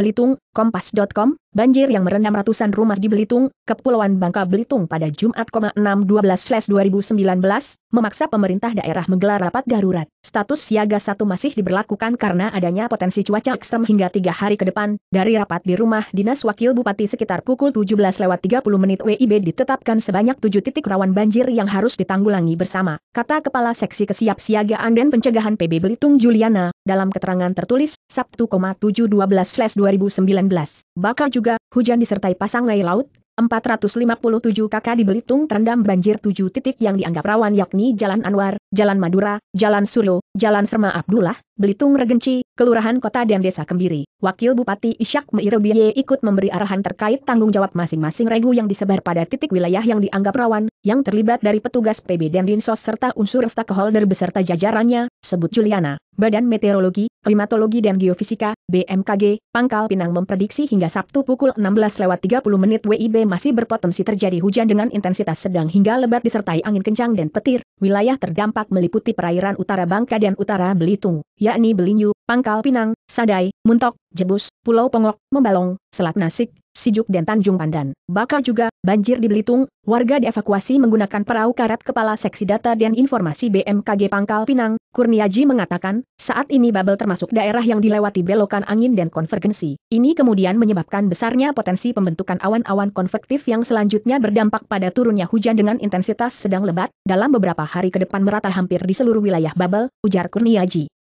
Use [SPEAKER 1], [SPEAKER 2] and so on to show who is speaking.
[SPEAKER 1] Belitung, Kompas.com, banjir yang merendam ratusan rumah di Belitung, Kepulauan Bangka Belitung pada Jumat 6.12.2019, 2019 memaksa pemerintah daerah menggelar rapat darurat. Status siaga satu masih diberlakukan karena adanya potensi cuaca ekstrem hingga tiga hari ke depan. Dari rapat di rumah dinas wakil bupati sekitar pukul 17.30 menit WIB ditetapkan sebanyak tujuh titik rawan banjir yang harus ditanggulangi bersama, kata Kepala Seksi Kesiapsiagaan dan Pencegahan PB Belitung Juliana dalam keterangan tertulis Sabtu, 7.12.2019, 2019 Bakal juga, hujan disertai pasang air laut, 457 kakak di Belitung terendam banjir 7 titik yang dianggap rawan yakni Jalan Anwar, Jalan Madura, Jalan Suryo, Jalan Serma Abdullah, Belitung Regenci, Kelurahan Kota dan Desa Kembiri. Wakil Bupati Ishak Meirobiye ikut memberi arahan terkait tanggung jawab masing-masing regu yang disebar pada titik wilayah yang dianggap rawan, yang terlibat dari petugas PB dan Dinsos serta unsur stakeholder beserta jajarannya, sebut Juliana. Badan Meteorologi, Klimatologi dan Geofisika, BMKG, Pangkal Pinang memprediksi hingga Sabtu pukul 16.30 menit WIB masih berpotensi terjadi hujan dengan intensitas sedang hingga lebat disertai angin kencang dan petir. Wilayah terdampak tampak meliputi perairan utara Bangka dan utara Belitung yakni Belinyu, Pangkal Pinang, Sadai, Muntok, Jebus, Pulau Pongok, Membalong, Selat Nasik, Sijuk dan Tanjung Pandan. Bakal juga, banjir di Belitung, warga dievakuasi menggunakan perahu karet Kepala Seksi Data dan Informasi BMKG Pangkal Pinang, Kurniaji mengatakan, saat ini Babel termasuk daerah yang dilewati belokan angin dan konvergensi. Ini kemudian menyebabkan besarnya potensi pembentukan awan-awan konvektif yang selanjutnya berdampak pada turunnya hujan dengan intensitas sedang lebat, dalam beberapa hari ke depan merata hampir di seluruh wilayah Babel, ujar Kurniaji.